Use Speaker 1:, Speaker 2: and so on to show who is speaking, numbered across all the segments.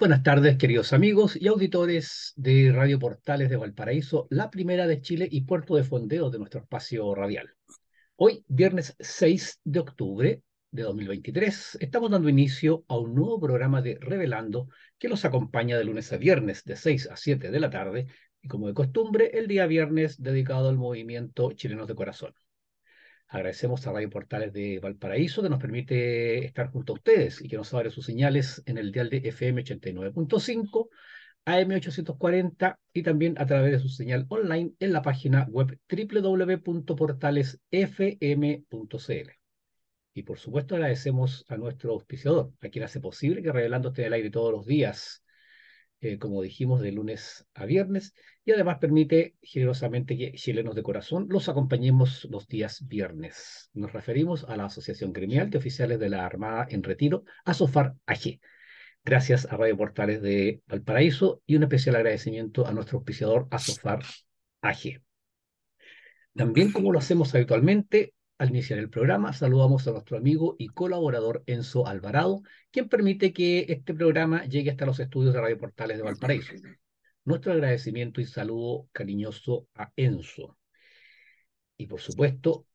Speaker 1: buenas tardes, queridos amigos y auditores de Radio Portales de Valparaíso, la primera de Chile y puerto de fondeo de nuestro espacio radial. Hoy, viernes 6 de octubre de 2023, estamos dando inicio a un nuevo programa de Revelando que los acompaña de lunes a viernes de 6 a 7 de la tarde y como de costumbre, el día viernes dedicado al movimiento Chilenos de Corazón. Agradecemos a Radio Portales de Valparaíso que nos permite estar junto a ustedes y que nos abre sus señales en el dial de FM 89.5, AM 840 y también a través de su señal online en la página web www.portalesfm.cl. Y por supuesto agradecemos a nuestro auspiciador, a quien hace posible que Revelando esté el aire todos los días eh, como dijimos, de lunes a viernes, y además permite generosamente que chilenos de corazón los acompañemos los días viernes. Nos referimos a la Asociación criminal de Oficiales de la Armada en Retiro, ASOFAR AG. Gracias a Radio Portales de Valparaíso y un especial agradecimiento a nuestro auspiciador ASOFAR AG. También, como lo hacemos habitualmente, al iniciar el programa, saludamos a nuestro amigo y colaborador Enzo Alvarado, quien permite que este programa llegue hasta los estudios de Radio Portales de Valparaíso. Nuestro agradecimiento y saludo cariñoso a Enzo. Y por supuesto,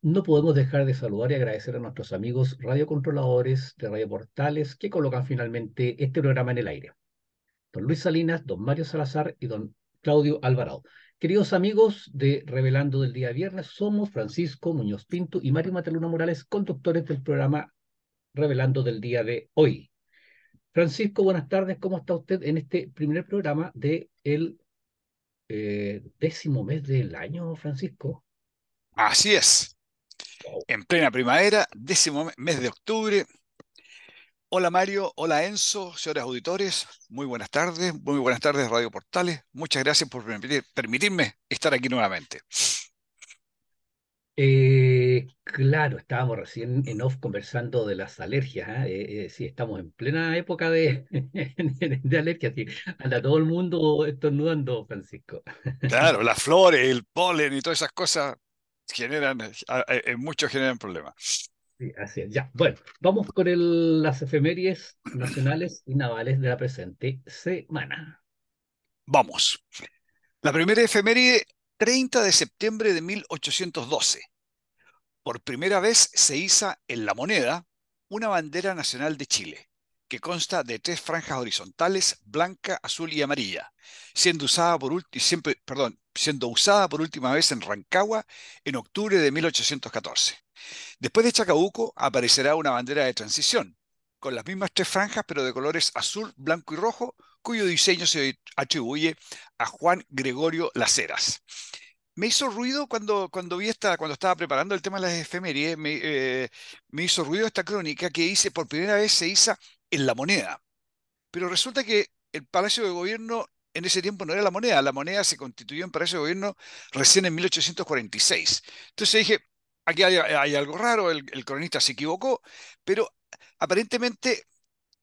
Speaker 1: no podemos dejar de saludar y agradecer a nuestros amigos radiocontroladores de Radio Portales que colocan finalmente este programa en el aire. Don Luis Salinas, don Mario Salazar y don Claudio Alvarado. Queridos amigos de Revelando del Día Viernes, somos Francisco Muñoz Pinto y Mario Mataluna Morales, conductores del programa Revelando del Día de hoy. Francisco, buenas tardes, ¿cómo está usted en este primer programa del de eh, décimo mes del año, Francisco?
Speaker 2: Así es. En plena primavera, décimo mes de octubre, Hola Mario, hola Enzo, señores auditores, muy buenas tardes, muy buenas tardes Radio Portales, muchas gracias por permitirme estar aquí nuevamente.
Speaker 1: Eh, claro, estábamos recién en off conversando de las alergias, ¿ah? eh, eh, sí, estamos en plena época de, de alergias, anda todo el mundo estornudando, Francisco.
Speaker 2: Claro, las flores, el polen y todas esas cosas generan, en muchos generan problemas así es. Ya,
Speaker 1: bueno, vamos con las efemérides nacionales y navales de la presente
Speaker 2: semana. Vamos. La primera efeméride, 30 de septiembre de 1812. Por primera vez se iza en la moneda una bandera nacional de Chile, que consta de tres franjas horizontales, blanca, azul y amarilla, siendo usada por, siempre, perdón, siendo usada por última vez en Rancagua en octubre de 1814. Después de Chacabuco aparecerá una bandera de transición, con las mismas tres franjas, pero de colores azul, blanco y rojo, cuyo diseño se atribuye a Juan Gregorio Laceras. Me hizo ruido cuando, cuando vi esta, cuando estaba preparando el tema de las efemérides, me, eh, me hizo ruido esta crónica que hice por primera vez se hizo en La Moneda. Pero resulta que el Palacio de Gobierno en ese tiempo no era la moneda, la moneda se constituyó en Palacio de Gobierno recién en 1846. Entonces dije, aquí hay, algo raro, el, cronista se equivocó, pero aparentemente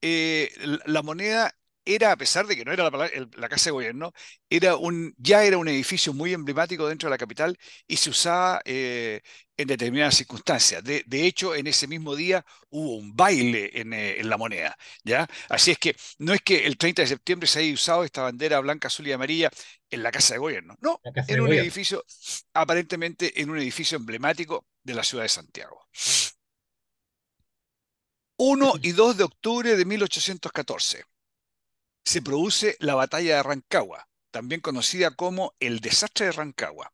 Speaker 2: eh, la moneda era, a pesar de que no era la, Casa de Gobierno, era un, ya era un edificio muy emblemático dentro de la capital y se usaba eh, en determinadas circunstancias. De, hecho, en ese mismo día hubo un baile eh, en, la moneda. ¿ya? Así es que no es que el 30 de septiembre se haya usado esta bandera blanca, azul y amarilla en la Casa de Gobierno. No, era un edificio, aparentemente en un edificio emblemático de la ciudad de Santiago. 1 mm. y 2 de octubre de 1814 se produce la batalla de Rancagua, también conocida como el desastre de Rancagua.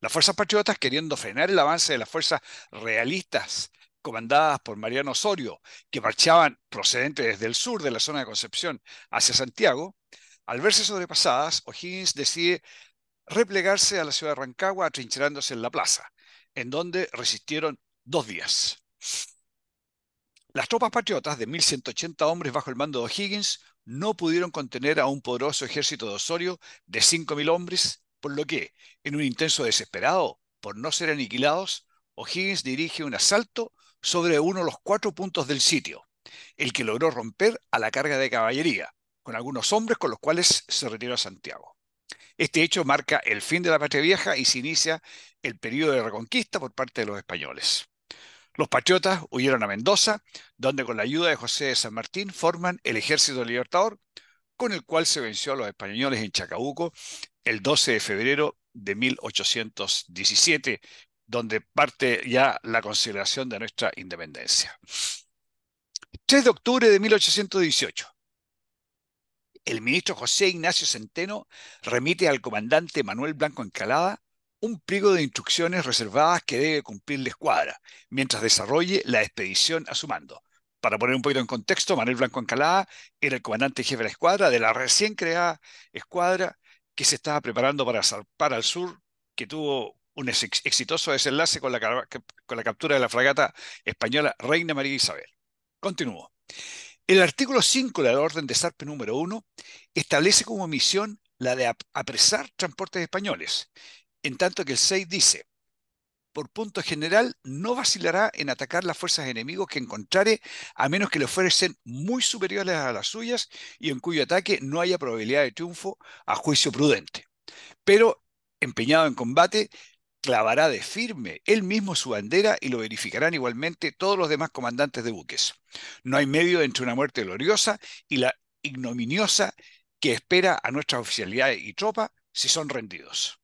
Speaker 2: Las fuerzas patriotas, queriendo frenar el avance de las fuerzas realistas comandadas por Mariano Osorio, que marchaban procedentes desde el sur de la zona de Concepción hacia Santiago, al verse sobrepasadas, O'Higgins decide replegarse a la ciudad de Rancagua, atrincherándose en la plaza, en donde resistieron dos días. Las tropas patriotas de 1.180 hombres bajo el mando de O'Higgins no pudieron contener a un poderoso ejército de Osorio de 5.000 hombres, por lo que, en un intenso desesperado por no ser aniquilados, O'Higgins dirige un asalto sobre uno de los cuatro puntos del sitio, el que logró romper a la carga de caballería, con algunos hombres con los cuales se retiró a Santiago. Este hecho marca el fin de la patria vieja y se inicia el periodo de reconquista por parte de los españoles. Los patriotas huyeron a Mendoza, donde con la ayuda de José de San Martín forman el Ejército Libertador, con el cual se venció a los españoles en Chacabuco el 12 de febrero de 1817, donde parte ya la consideración de nuestra independencia. 3 de octubre de 1818. El ministro José Ignacio Centeno remite al comandante Manuel Blanco Encalada un pliego de instrucciones reservadas que debe cumplir la escuadra mientras desarrolle la expedición a su mando. Para poner un poquito en contexto, Manuel Blanco Encalada era el comandante jefe de la escuadra, de la recién creada escuadra que se estaba preparando para zarpar al sur, que tuvo un exitoso desenlace con la, captura de la fragata española Reina María Isabel. Continúo. El artículo 5 de la orden de zarpe número 1 establece como misión la de apresar transportes españoles en tanto que el 6 dice, por punto general, no vacilará en atacar las fuerzas enemigos que encontrare, a menos que le ofrecen muy superiores a las suyas y en cuyo ataque no haya probabilidad de triunfo a juicio prudente. Pero, empeñado en combate, clavará de firme él mismo su bandera y lo verificarán igualmente todos los demás comandantes de buques. No hay medio entre una muerte gloriosa y la ignominiosa que espera a nuestras oficialidades y tropas si son rendidos.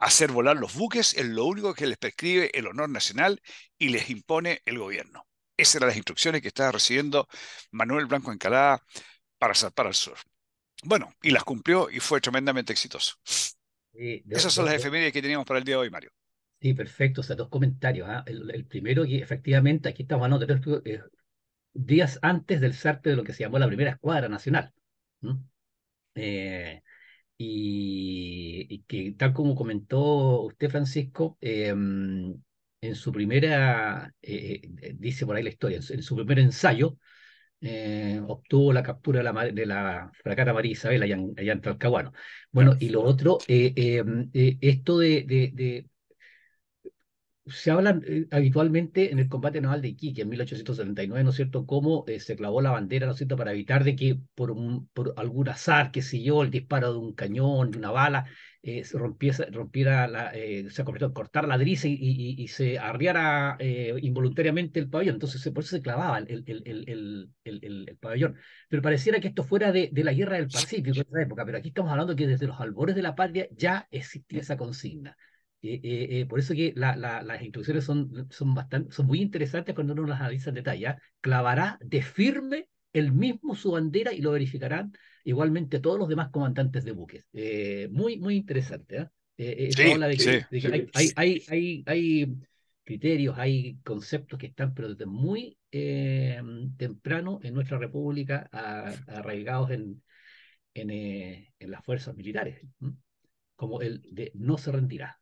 Speaker 2: Hacer volar los buques es lo único que les prescribe el honor nacional y les impone el gobierno. Esas eran las instrucciones que estaba recibiendo Manuel Blanco Encalada para zarpar al sur. Bueno, y las cumplió y fue tremendamente exitoso. Esas son las efemérides que teníamos para el día de hoy, Mario.
Speaker 1: Sí, perfecto. O sea, dos comentarios. ¿ah? El, primero, y efectivamente aquí estamos hablando de eh, días antes del sarte de lo que se llamó la primera escuadra nacional y, que tal como comentó usted, Francisco, em, en su primera, eh, eh, dice por ahí la historia, en su primer ensayo, eh, obtuvo la captura de la, de la María Isabel allá en, Talcahuano. Bueno, y lo otro, em, esto de, se habla eh, habitualmente en el combate naval de Iquique en 1879, ¿no es cierto?, cómo eh, se clavó la bandera, ¿no es cierto?, para evitar de que por, algún azar, que siguió el disparo de un cañón, de una bala, eh, se rompiera, se convirtió a cortar la driza y, y, se arriara involuntariamente el pabellón. Entonces, por eso se clavaba el, pabellón. Pero pareciera que esto fuera de, de la guerra del Pacífico de esa época, pero aquí estamos hablando que desde los albores de la patria ya existía esa consigna. Eh, eh, eh, por eso que las instrucciones son, son, bastante, son muy interesantes cuando uno las analiza en detalle. ¿ah? Clavará de firme el mismo su bandera y lo verificarán igualmente todos los demás comandantes de buques. muy, muy interesante. hay, hay, criterios, hay conceptos que están, pero desde muy temprano en nuestra república arraigados en, en, las fuerzas militares, como el de no se rendirá.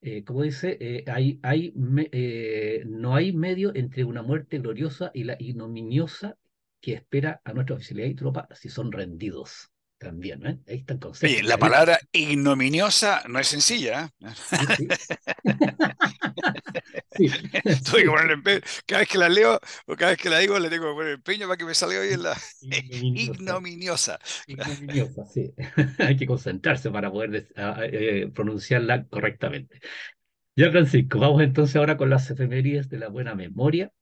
Speaker 1: Eh, como dice, eh, eh, no hay medio entre una muerte gloriosa y la ignominiosa que espera a nuestra oficialidad y tropa si son rendidos. También, ¿eh? Ahí están conceptos. la palabra
Speaker 2: ignominiosa no es sencilla. ¿eh? Cada vez que la leo o cada vez que la digo, le tengo que poner empeño para que me salga bien la ignominiosa.
Speaker 1: Ignominiosa, sí. Hay que concentrarse para poder ah, eh, pronunciarla correctamente. Yo, Francisco, vamos entonces ahora con las efemerías de la buena memoria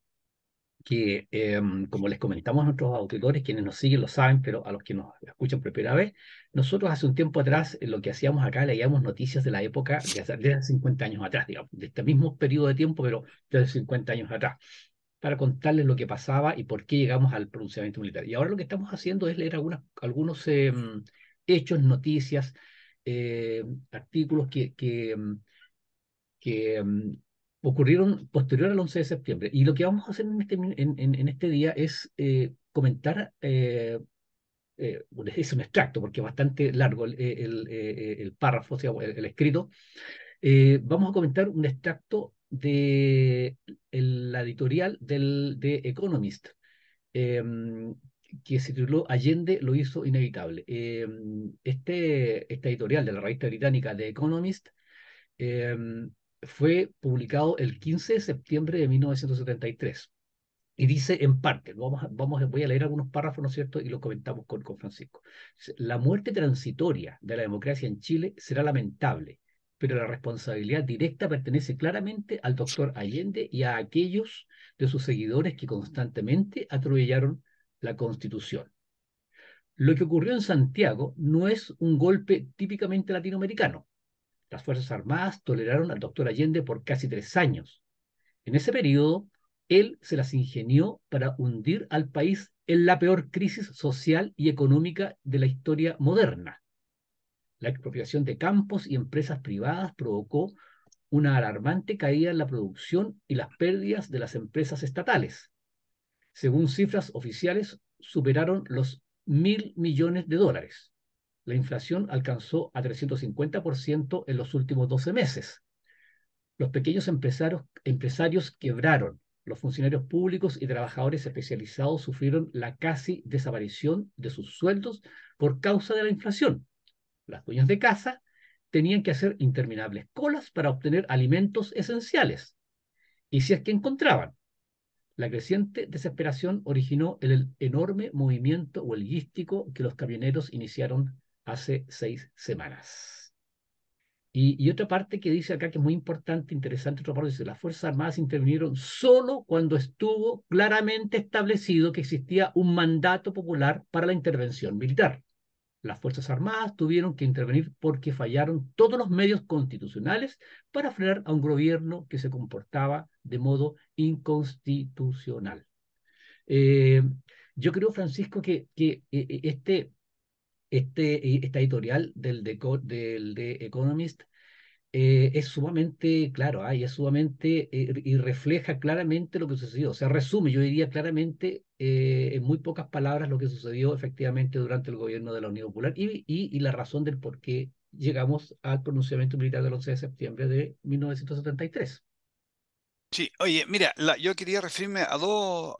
Speaker 1: que, em, como les comentamos a nuestros auditores, quienes nos siguen lo saben, pero a los que nos escuchan por primera vez, nosotros hace un tiempo atrás lo que hacíamos acá leíamos noticias de la época de hace, 50 años atrás, digamos, de este mismo periodo de tiempo, pero de 50 años atrás, para contarles lo que pasaba y por qué llegamos al pronunciamiento militar. Y ahora lo que estamos haciendo es leer algunas, algunos em, hechos, noticias, eh, artículos que... que em, que ocurrieron posterior al 11 de septiembre. Y lo que vamos a hacer en este, en, este día es eh, comentar, eh, eh, es un extracto porque es bastante largo el, eh, eh, párrafo, o sea, el, escrito. vamos a comentar un extracto de la editorial del, de Economist, em, que se tituló Allende lo hizo inevitable. Em, este, esta editorial de la revista británica The Economist em, fue publicado el 15 de septiembre de 1973 y dice en parte, vamos, vamos, voy a leer algunos párrafos, cierto? Y lo comentamos con, con Francisco. La muerte transitoria de la democracia en Chile será lamentable, pero la responsabilidad directa pertenece claramente al doctor Allende y a aquellos de sus seguidores que constantemente atropellaron la Constitución. Lo que ocurrió en Santiago no es un golpe típicamente latinoamericano, las Fuerzas Armadas toleraron al doctor Allende por casi tres años. En ese periodo, él se las ingenió para hundir al país en la peor crisis social y económica de la historia moderna. La expropiación de campos y empresas privadas provocó una alarmante caída en la producción y las pérdidas de las empresas estatales. Según cifras oficiales, superaron los mil millones de dólares la inflación alcanzó a 350% en los últimos 12 meses. Los pequeños empresarios, quebraron, los funcionarios públicos y trabajadores especializados sufrieron la casi desaparición de sus sueldos por causa de la inflación. Las dueñas de casa tenían que hacer interminables colas para obtener alimentos esenciales. Y si es que encontraban, la creciente desesperación originó el, el enorme movimiento huelguístico que los camioneros iniciaron hace seis semanas. Y, otra parte que dice acá que es muy importante, interesante, otra parte dice, las Fuerzas Armadas intervinieron solo cuando estuvo claramente establecido que existía un mandato popular para la intervención militar. Las Fuerzas Armadas tuvieron que intervenir porque fallaron todos los medios constitucionales para frenar a un gobierno que se comportaba de modo inconstitucional. Eh, yo creo, Francisco, que, que eh, este, este, eh, esta editorial del, de, Economist eh, es sumamente claro ah, y es sumamente eh, y refleja claramente lo que sucedió. O sea, resume, yo diría claramente en muy pocas palabras lo que sucedió efectivamente durante el gobierno de la Unión Popular y, y la razón del por qué llegamos al pronunciamiento militar del 11 de septiembre de 1973.
Speaker 2: Sí, oye, mira, yo quería referirme a dos,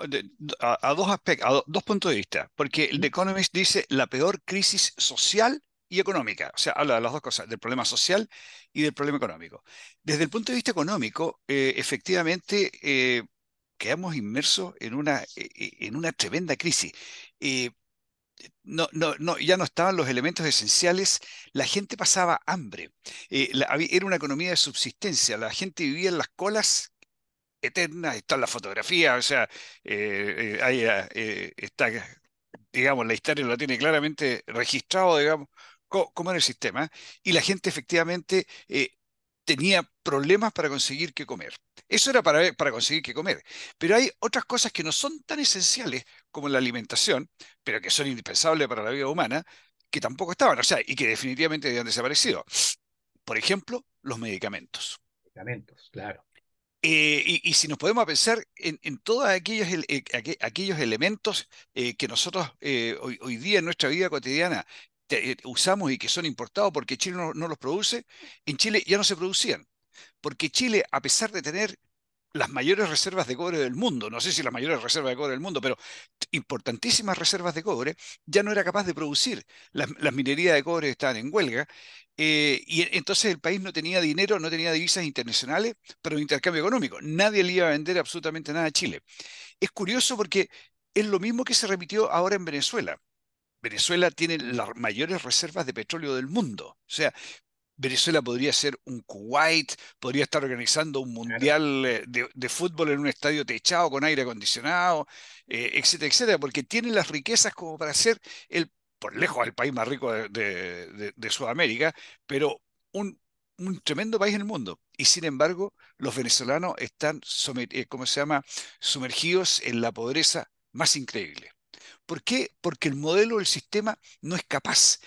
Speaker 2: a, dos aspectos, a dos puntos de vista, porque el The Economist dice la peor crisis social y económica, o sea, habla de las dos cosas, del problema social y del problema económico. Desde el punto de vista económico, eh, efectivamente, eh, quedamos inmersos en una, e, e, en una tremenda crisis. Eh, no, no, no, ya no estaban los elementos esenciales, la gente pasaba hambre, era una economía de subsistencia, la gente vivía en las colas eterna, está la fotografía, o sea, eh, eh, eh, digamos, la historia lo tiene claramente registrado, digamos, como era el sistema, y la gente efectivamente tenía problemas para conseguir que comer. Eso era para, para conseguir que comer. Pero hay otras cosas que no son tan esenciales como la alimentación, pero que son indispensables para la vida humana, que tampoco estaban, o sea, y que definitivamente habían desaparecido. Por ejemplo, los medicamentos. Medicamentos, claro. Eh, y, si nos podemos pensar en, todos aquellos, eh, aquellos elementos eh, que nosotros hoy, día en nuestra vida cotidiana usamos y que son importados porque Chile no, los produce, en Chile ya no se producían. Porque Chile, a pesar de tener las mayores reservas de cobre del mundo, no sé si las mayores reservas de cobre del mundo, pero importantísimas reservas de cobre, ya no era capaz de producir. Las, minerías de cobre estaban en huelga eh, y entonces el país no tenía dinero, no tenía divisas internacionales para un intercambio económico. Nadie le iba a vender absolutamente nada a Chile. Es curioso porque es lo mismo que se repitió ahora en Venezuela. Venezuela tiene las mayores reservas de petróleo del mundo. O sea, Venezuela podría ser un Kuwait, podría estar organizando un mundial eh, de, fútbol en un estadio techado con aire acondicionado, eh, etcétera, etcétera, porque tiene las riquezas como para ser el, por lejos, el país más rico de, Sudamérica, pero un, tremendo país en el mundo. Y sin embargo, los venezolanos están, eh, como se llama?, sumergidos en la pobreza más increíble. ¿Por qué? Porque el modelo del sistema no es capaz,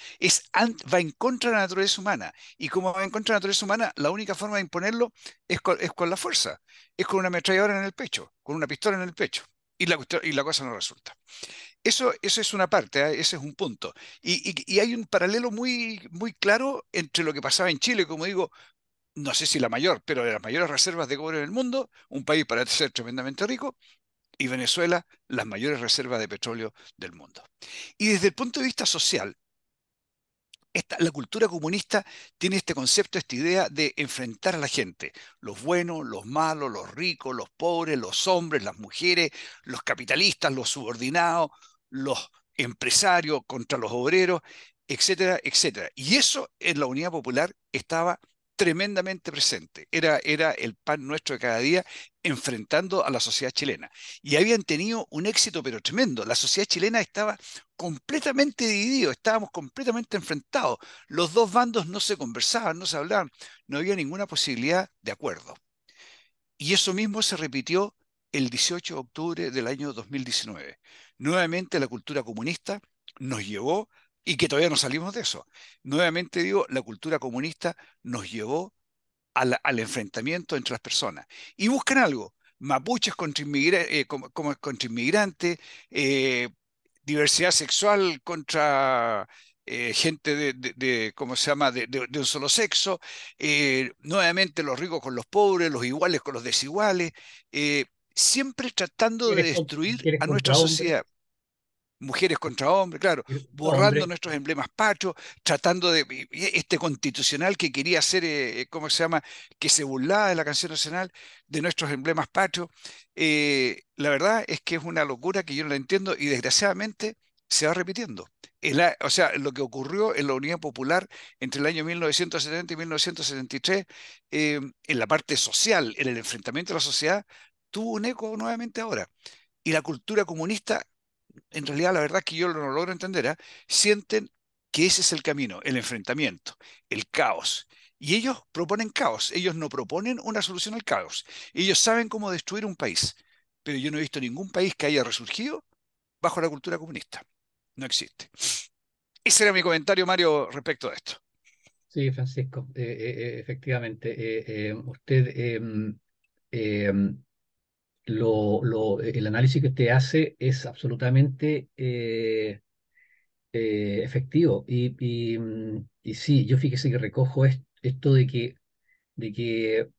Speaker 2: va en contra de la naturaleza humana. Y como va en contra de la naturaleza humana, la única forma de imponerlo es con, la fuerza, es con una ametralladora en el pecho, con una pistola en el pecho. Y la, cosa no resulta. Eso, es una parte, ¿eh? ese es un punto. Y, hay un paralelo muy, muy claro entre lo que pasaba en Chile, como digo, no sé si la mayor, pero de las mayores reservas de cobre en el mundo, un país para ser tremendamente rico, y Venezuela las mayores reservas de petróleo del mundo. Y desde el punto de vista social, la cultura comunista tiene este concepto, esta idea de enfrentar a la gente, los buenos, los malos, los ricos, los pobres, los hombres, las mujeres, los capitalistas, los subordinados, los empresarios contra los obreros, etcétera, etcétera. Y eso en la Unidad Popular estaba tremendamente presente. Era, era el pan nuestro de cada día enfrentando a la sociedad chilena. Y habían tenido un éxito pero tremendo. La sociedad chilena estaba completamente dividida, estábamos completamente enfrentados. Los dos bandos no se conversaban, no se hablaban, no había ninguna posibilidad de acuerdo. Y eso mismo se repitió el 18 de octubre del año 2019. Nuevamente la cultura comunista nos llevó y que todavía no salimos de eso. Nuevamente digo, la cultura comunista nos llevó al, enfrentamiento entre las personas. Y buscan algo, mapuches contra, eh, contra inmigrantes, eh, diversidad sexual contra eh, gente de, ¿cómo se llama?, de un solo sexo, nuevamente los ricos con los pobres, los iguales con los desiguales, siempre tratando de destruir a nuestra sociedad mujeres contra hombres, claro, eh, borrando nuestros emblemas patrios, tratando de este constitucional que quería hacer, eh, eh, ¿cómo se llama?, que se burlaba de la canción nacional, de nuestros emblemas patrios. la verdad es que es una locura que yo no la entiendo y desgraciadamente se va repitiendo. o sea, lo que ocurrió en la Unión Popular entre el año 1970 y 1973, en la parte social, en el enfrentamiento de la sociedad, tuvo un eco nuevamente ahora. Y la cultura comunista en realidad la verdad que yo no lo logro entender, ¿ah? sienten que ese es el camino, el enfrentamiento, el caos. Y ellos proponen caos, ellos no proponen una solución al caos. Ellos saben cómo destruir un país, pero yo no he visto ningún país que haya resurgido bajo la cultura comunista. No existe. Ese era mi comentario, Mario, respecto a esto.
Speaker 1: Sí, Francisco, eh, eh, eh, efectivamente, usted em, em, lo, lo, eh, el análisis que usted hace es absolutamente eh, eh, efectivo. Y, y, mm, y, sí, yo fíjese que recojo esto de que, de que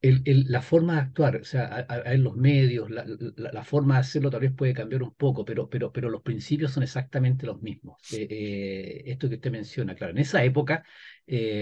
Speaker 1: el, la forma de actuar, o sea, en los medios, la, la, forma de hacerlo tal vez puede cambiar un poco, pero, pero, pero los principios son exactamente los mismos. esto que usted menciona, claro, en esa época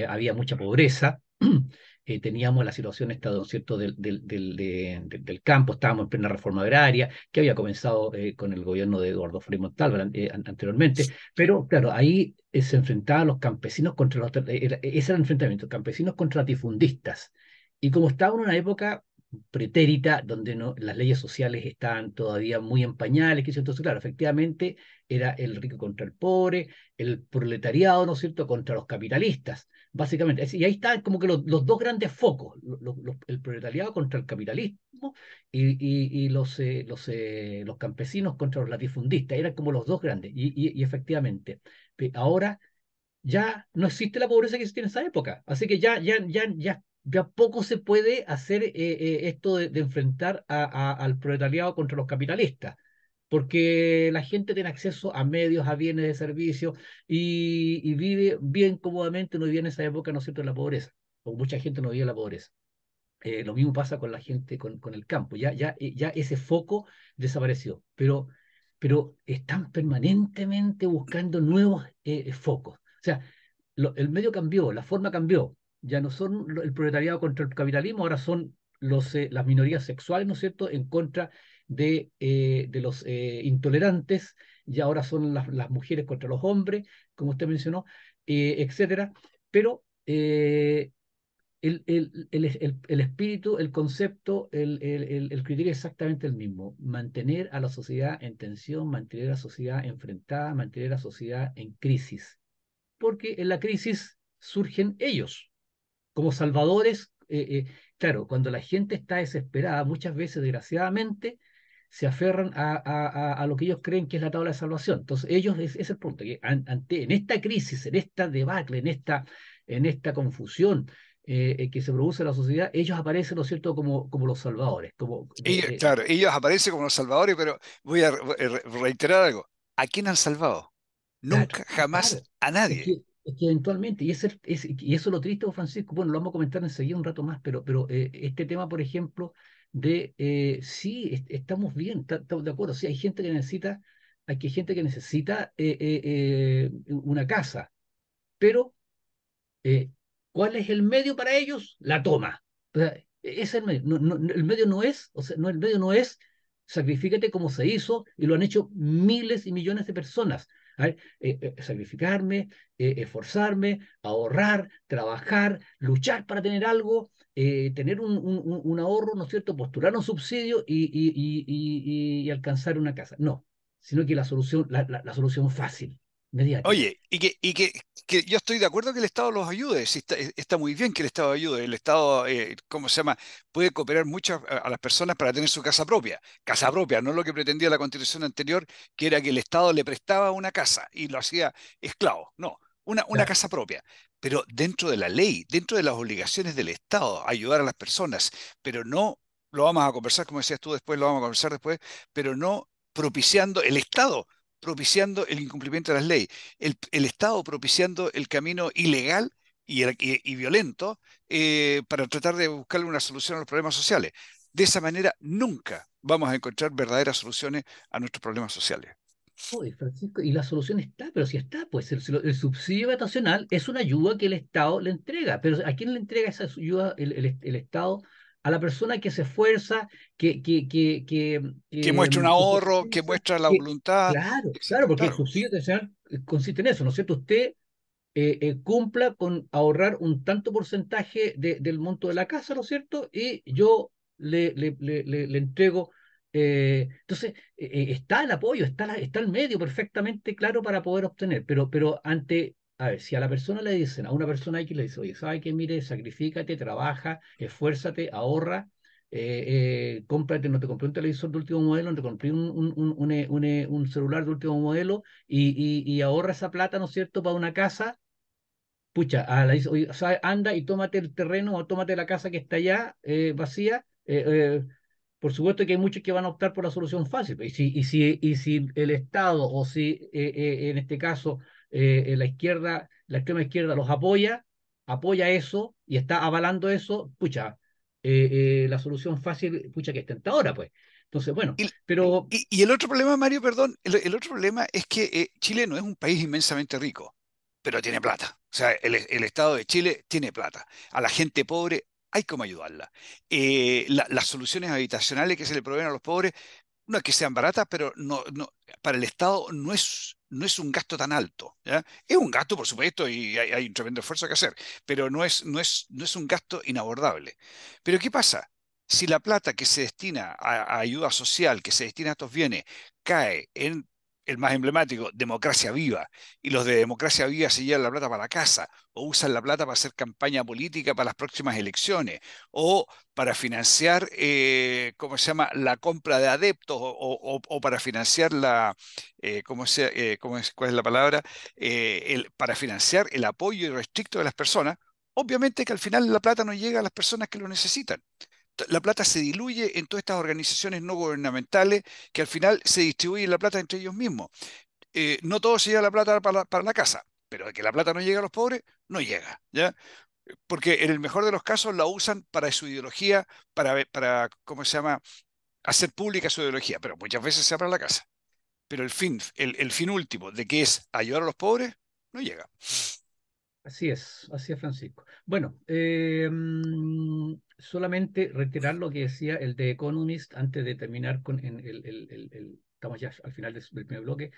Speaker 1: había mucha pobreza, Eh, teníamos la situación cierto?, del, del, campo, estábamos en plena reforma agraria, que había comenzado eh, con el gobierno de Eduardo Frei Montalva eh, anteriormente, pero claro, ahí se enfrentaban los campesinos contra los, ese era el enfrentamiento, campesinos contra difundistas y como estaba en una época pretérita, donde las leyes sociales estaban todavía muy empañadas pañales, entonces, claro, efectivamente era el rico contra el pobre, el proletariado, ¿no es cierto?, contra los capitalistas, básicamente. Y ahí están como que los, dos grandes focos, el proletariado contra el capitalismo y, y, los, eh, los, eh, los campesinos contra los latifundistas, eran como los dos grandes. Y, y, y efectivamente, ahora ya no existe la pobreza que existía en esa época, así que ya, ya, ya, ya ya poco se puede hacer eh, eh, esto de, enfrentar al proletariado contra los capitalistas, porque la gente tiene acceso a medios, a bienes de servicio y, vive bien cómodamente, no vive en esa época, ¿no es cierto?, la pobreza, o mucha gente no vive en la pobreza. Eh, lo mismo pasa con la gente, con, el campo, ya, ya, ya ese foco desapareció, pero, pero están permanentemente buscando nuevos focos. O sea, el medio cambió, la forma cambió, ya no son el proletariado contra el capitalismo, ahora son los, eh, las minorías sexuales, ¿no es cierto?, en contra de, eh, los eh, intolerantes, y ahora son las, mujeres contra los hombres, como usted mencionó, etcétera. Pero el, el, espíritu, el concepto, el, criterio es exactamente el mismo, mantener a la sociedad en tensión, mantener a la sociedad enfrentada, mantener a la sociedad en crisis, porque en la crisis surgen ellos como salvadores, eh, eh, claro, cuando la gente está desesperada, muchas veces, desgraciadamente, se aferran a, a, a, lo que ellos creen que es la tabla de salvación. Entonces, ellos, es, es el punto, que ante, en esta crisis, en esta debacle, en esta, en esta confusión eh, que se produce en la sociedad, ellos aparecen, ¿no es cierto?, como, como los salvadores. Como,
Speaker 2: claro, ellos aparecen como los salvadores, pero voy a reiterar algo. ¿A quién han salvado? Nunca, jamás,
Speaker 1: a nadie eventualmente, y, es, y eso es lo triste, Francisco, bueno, lo vamos a comentar enseguida un rato más, pero, pero eh, este tema, por ejemplo, de eh, sí, estamos bien, estamos de acuerdo, sí, hay gente que necesita, hay gente que necesita eh, una casa, pero ¿cuál es el medio para ellos? La toma. E-, es el medio, no, es, o sea, no, el medio no es como se hizo y lo han hecho miles y millones de personas. Eh, eh, sacrificarme, eh, esforzarme, ahorrar, trabajar, luchar para tener algo, tener un, un, ahorro, ¿no es cierto?, postular un subsidio y, alcanzar una casa. No, sino que la solución, la solución fácil,
Speaker 2: Oye, y que, y que, yo estoy de acuerdo que el Estado los ayude, eh, está, muy bien que el Estado ayude, el Estado, eh, ¿cómo se llama?, puede cooperar mucho a, las personas para tener su casa propia, casa propia, no lo que pretendía la constitución anterior, que era que el Estado le prestaba una casa y lo hacía esclavo, no, una, una casa propia, pero dentro de la ley, dentro de las obligaciones del Estado, ayudar a las personas, pero no, lo vamos a conversar, como decías tú después, lo vamos a conversar después, pero no propiciando el Estado propiciando el incumplimiento de las leyes, el, Estado propiciando el camino ilegal y, violento eh, para tratar de buscarle una solución a los problemas sociales. De esa manera nunca vamos a encontrar verdaderas soluciones a nuestros problemas sociales.
Speaker 1: Oye, Francisco, y la solución está, pero si está, pues el, subsidio habitacional es una ayuda que el Estado le entrega, pero ¿a quién le entrega esa ayuda el Estado a la persona que se esfuerza, que... Que, que, que, que muestra un ahorro,
Speaker 2: que muestra la voluntad.
Speaker 1: Claro, claro, porque el subsidio eh, consiste en eso, ¿no es cierto? Usted eh, eh, cumpla con ahorrar un tanto porcentaje de, del monto de la casa, ¿no es cierto? Y yo le, le, le, entrego... entonces, está el apoyo, está, está el medio perfectamente claro para poder obtener, pero, pero ante a ver, si a la persona le dicen, a una persona que le dice, oye, ¿sabes qué? Mire, sacrificate, trabaja, esfuérzate, ahorra, eh, eh, cómprate, no te compré un televisor de último modelo, no te compré un, un, un, eh, un celular de último modelo y, y, y, ahorra esa plata, ¿no es cierto?, para una casa. Pucha, a la, oye, anda y tómate el terreno o tómate la casa que está allá vacía. por supuesto que hay muchos que van a optar por la solución fácil. Pues, y si, y si, y si el Estado o si en este caso eh, eh, la izquierda, la extrema izquierda los apoya, apoya eso y está avalando eso, pucha, eh, la solución fácil, pucha, que es
Speaker 2: tentadora, pues. Entonces, bueno, y, pero... Y, el otro problema, Mario, perdón, el, otro problema es que Chile no es un país inmensamente rico, pero tiene plata. O sea, el, el Estado de Chile tiene plata. A la gente pobre hay como ayudarla. las soluciones habitacionales que se le proveen a los pobres, no es que sean baratas, pero no, no, para el Estado no es no es un gasto tan alto. Es un gasto, por supuesto, y hay, un tremendo esfuerzo que hacer, pero no es, no, es, no es un gasto inabordable. Pero ¿qué pasa? Si la plata que se destina a, a ayuda social, que se destina a estos bienes, cae en el más emblemático, Democracia Viva. Y los de Democracia Viva se llevan la plata para casa, o usan la plata para hacer campaña política para las próximas elecciones, o para financiar, eh, ¿cómo se llama?, la compra de adeptos, o, para financiar la, eh, eh, ¿cómo es, ¿cuál es la palabra?, el, para financiar el apoyo irrestricto de las personas. Obviamente que al final la plata no llega a las personas que lo necesitan la plata se diluye en todas estas organizaciones no gubernamentales que al final se distribuye la plata entre ellos mismos. Eh, no todo se lleva la plata para la, casa, pero de que la plata no llega a los pobres, no llega. ¿ya? Porque en el mejor de los casos la usan para su ideología, para, para ¿cómo se llama?, hacer pública su ideología, pero muchas veces se abre la casa. Pero el fin, el, fin último de que es ayudar a los pobres, no llega.
Speaker 1: Así es, así es, Francisco. Bueno, em, solamente reiterar lo que decía el de Economist antes de terminar con el, el, estamos ya al final del, primer bloque,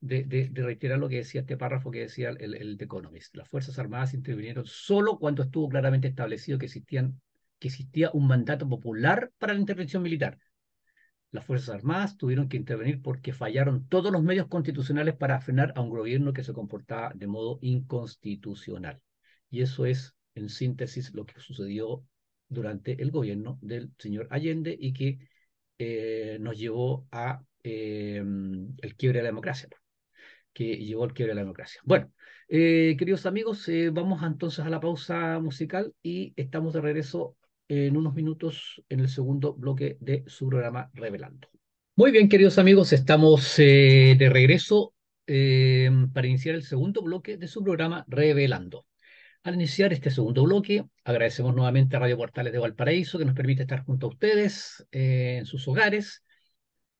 Speaker 1: de, de, reiterar lo que decía este párrafo que decía el, de Economist. Las Fuerzas Armadas intervinieron solo cuando estuvo claramente establecido que, existían, que existía un mandato popular para la intervención militar. Las Fuerzas Armadas tuvieron que intervenir porque fallaron todos los medios constitucionales para frenar a un gobierno que se comportaba de modo inconstitucional. Y eso es, en síntesis, lo que sucedió durante el gobierno del señor Allende y que eh, nos llevó a em, el quiebre de la democracia, que llevó al quiebre de la democracia. Bueno, eh, queridos amigos, eh, vamos entonces a la pausa musical y estamos de regreso en unos minutos en el segundo bloque de su programa Revelando. Muy bien, queridos amigos, estamos de regreso em, para iniciar el segundo bloque de su programa Revelando. Al iniciar este segundo bloque, agradecemos nuevamente a Radio Portales de Valparaíso que nos permite estar junto a ustedes eh, en sus hogares,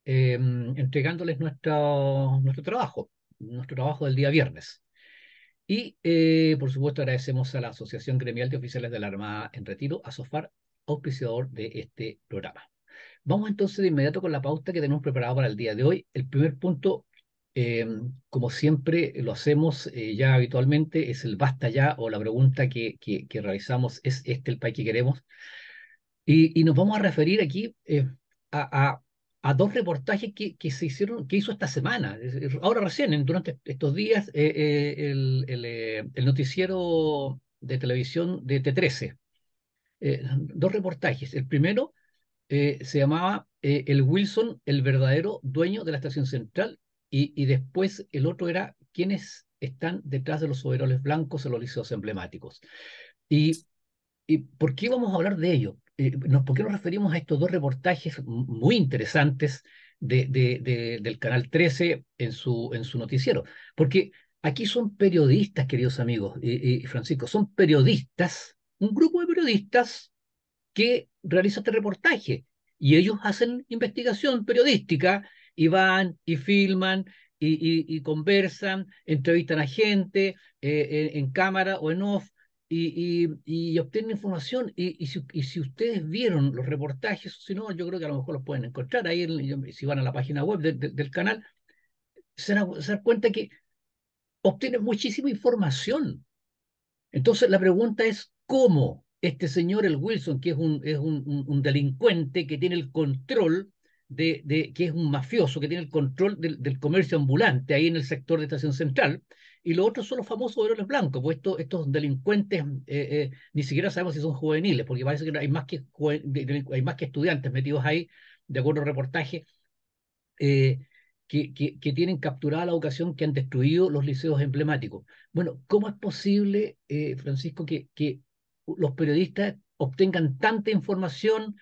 Speaker 1: em, entregándoles nuestro, nuestro trabajo, nuestro trabajo del día viernes. Y, eh, por supuesto, agradecemos a la Asociación Gremial de Oficiales de la Armada en Retiro, a SOFAR, auspiciador de este programa. Vamos entonces de inmediato con la pauta que tenemos preparada para el día de hoy. El primer punto eh, como siempre lo hacemos eh, ya habitualmente, es el basta ya o la pregunta que, que, realizamos, ¿es este el país que queremos? Y, nos vamos a referir aquí eh, a, dos reportajes que, que, se hicieron, que hizo esta semana, ahora recién, durante estos días, el, el, el, noticiero de televisión de T13. dos reportajes. El primero se llamaba El Wilson, el verdadero dueño de la estación central y, después el otro era quiénes están detrás de los soberoles blancos en los liceos emblemáticos. ¿Y, y por qué vamos a hablar de ello? Eh, ¿Por qué nos referimos a estos dos reportajes muy interesantes de, de, del Canal 13 en su, en su noticiero? Porque aquí son periodistas, queridos amigos, y, y Francisco, son periodistas, un grupo de periodistas que realiza este reportaje y ellos hacen investigación periodística y van y filman y, y, conversan, entrevistan a gente eh, eh, en, cámara o en off y, y obtienen información. y, si, ustedes vieron los reportajes, si no, yo creo que a lo mejor los pueden encontrar ahí, si van a la página web del canal, se dan, cuenta que obtienen muchísima información. Entonces la pregunta es, ¿cómo? este señor, el Wilson, que es un, es un, delincuente que tiene el control de, que es un mafioso que tiene el control del, comercio ambulante ahí en el sector de Estación Central, y los otros son los famosos héroes blancos, pues estos, delincuentes eh, eh, ni siquiera sabemos si son juveniles, porque parece que hay más que, hay más que estudiantes metidos ahí, de acuerdo al reportaje, eh, que, que, tienen capturada la educación, que han destruido los liceos emblemáticos. Bueno, ¿cómo es posible, Francisco, que, que los periodistas obtengan tanta información?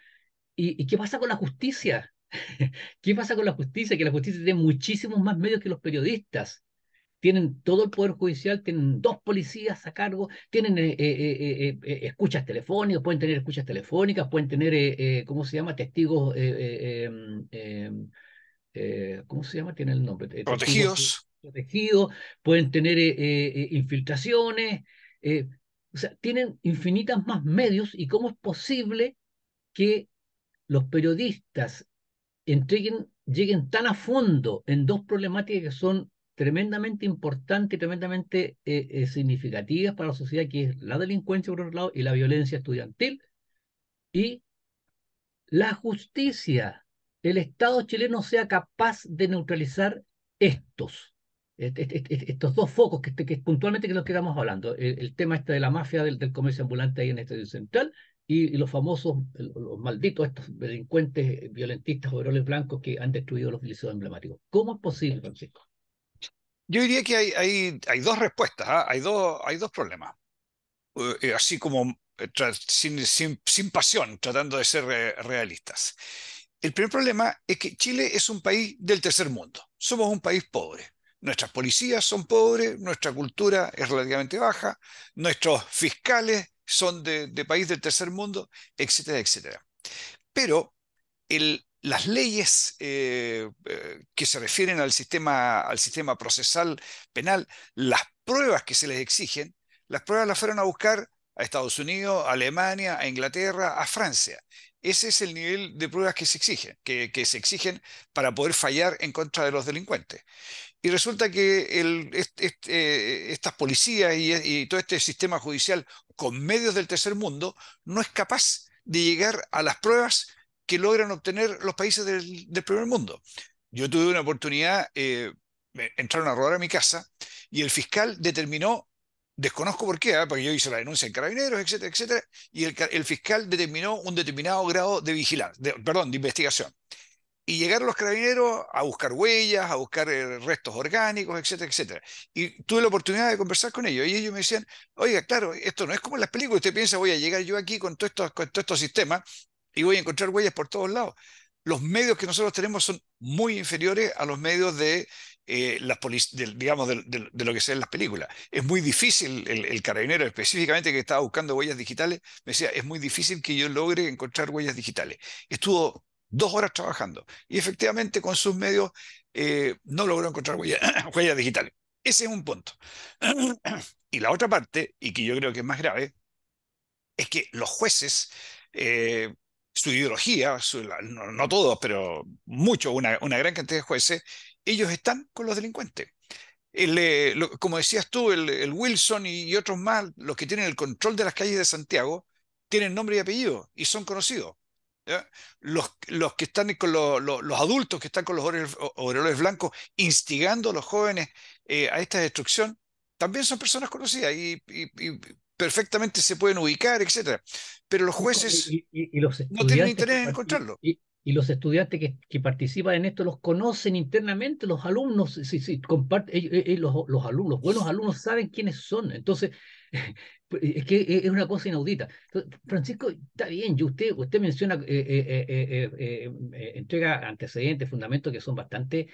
Speaker 1: ¿Y qué pasa con la justicia? ¿Qué pasa con la justicia? Que la justicia tiene muchísimos más medios que los periodistas. Tienen todo el poder judicial, tienen dos policías a cargo, tienen eh, eh, eh, escuchas telefónicas, pueden tener escuchas telefónicas, pueden tener, ¿cómo se llama? Testigos, em, em, ¿cómo se llama? Tiene el nombre. protegidos. protegidos, pueden tener infiltraciones. o sea, tienen infinitas más medios y cómo es posible que los periodistas entreguen, lleguen tan a fondo en dos problemáticas que son tremendamente importantes y tremendamente eh, eh, significativas para la sociedad, que es la delincuencia por un lado y la violencia estudiantil, y la justicia, el Estado chileno sea capaz de neutralizar estos, estos dos focos que, que puntualmente que es lo que estamos hablando, el, tema este de la mafia del, del comercio ambulante ahí en el Estadio Central y, los famosos, los malditos, estos delincuentes violentistas, o overoles blancos que han destruido los liceos emblemáticos. ¿Cómo es posible, Francisco?
Speaker 2: Yo diría que hay, dos respuestas, ¿ah? hay, dos, problemas. Eh, eh, así como eh, sin, pasión, tratando de ser realistas. El primer problema es que Chile es un país del tercer mundo. Somos un país pobre. Nuestras policías son pobres, nuestra cultura es relativamente baja, nuestros fiscales son de, país del tercer mundo, etcétera, etcétera. Pero las leyes eh, eh, que se refieren al sistema, al sistema procesal penal, las pruebas que se les exigen, las pruebas las fueron a buscar a Estados Unidos, a Alemania, a Inglaterra, a Francia. Ese es el nivel de pruebas que se exigen, que, se exigen para poder fallar en contra de los delincuentes. Y resulta que el, eh, estas policías y, todo este sistema judicial con medios del tercer mundo no es capaz de llegar a las pruebas que logran obtener los países del, primer mundo. Yo tuve una oportunidad, eh, entraron a robar a mi casa y el fiscal determinó, desconozco por qué, ¿eh? porque yo hice la denuncia en carabineros, etcétera, etcétera, y el, fiscal determinó un determinado grado de vigilancia, perdón, de investigación y llegaron los carabineros a buscar huellas, a buscar eh, restos orgánicos, etcétera, etcétera. Y tuve la oportunidad de conversar con ellos y ellos me decían, oiga, claro, esto no es como en las películas, usted piensa, voy a llegar yo aquí con todo estos, con sistemas y voy a encontrar huellas por todos lados. Los medios que nosotros tenemos son muy inferiores a los medios de, eh, las digamos, de, lo que se en las películas. Es muy difícil, el, el carabinero específicamente que estaba buscando huellas digitales, me decía, es muy difícil que yo logre encontrar huellas digitales. Estuvo dos horas trabajando. Y efectivamente con sus medios eh, no logró encontrar huellas, digitales. Ese es un punto. y la otra parte, y que yo creo que es más grave, es que los jueces, eh, su ideología, no, todos, pero muchos, una, gran cantidad de jueces, ellos están con los delincuentes. Eh, como decías tú, el, Wilson y otros más, los que tienen el control de las calles de Santiago, tienen nombre y apellido y son conocidos. Los, los, que están con adultos que están con los oreoles blancos instigando a los jóvenes eh, a esta destrucción, también son personas conocidas y, perfectamente se pueden ubicar, etcétera. Pero los jueces
Speaker 1: no tienen interés en
Speaker 2: encontrarlo. Y,
Speaker 1: los estudiantes que, que, participan en esto los conocen internamente, los alumnos, comparten, eh, eh, los, los, alumnos, los buenos alumnos saben quiénes son. Entonces, Pues, es que es una cosa inaudita. Francisco, está bien, usted, usted menciona, eh, eh, eh, entrega antecedentes, fundamentos que son bastante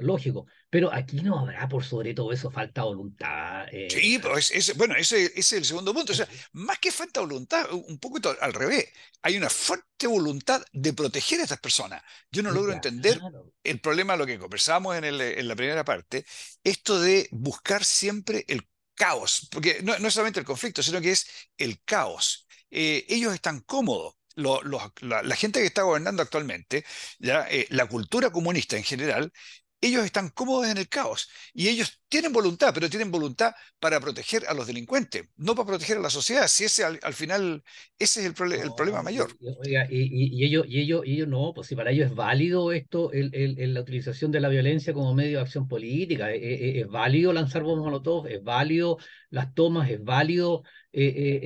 Speaker 1: lógicos, pero aquí no
Speaker 2: habrá por sobre todo eso falta voluntad. Sí, bueno, ese, ese, es el segundo punto. O sea, más que falta voluntad, un poquito al revés, hay una fuerte voluntad de proteger a estas personas. Yo no logro entender el problema, lo que conversamos en, el, en la primera parte, esto de buscar siempre el caos, porque no, es solamente el conflicto, sino que es el caos. Eh, ellos están cómodos. la, gente que está gobernando actualmente, ya, eh, la cultura comunista en general, ellos están cómodos en el caos y ellos tienen voluntad, pero tienen voluntad para proteger a los delincuentes, no para proteger a la sociedad, si ese al, final, ese es el, problema mayor.
Speaker 1: y, ellos, y, ellos, ellos no, pues si para ellos es válido esto, el, la utilización de la violencia como medio de acción política, e, e, e, es, válido lanzar bombas a los todos es válido las tomas, es válido, eh, eh,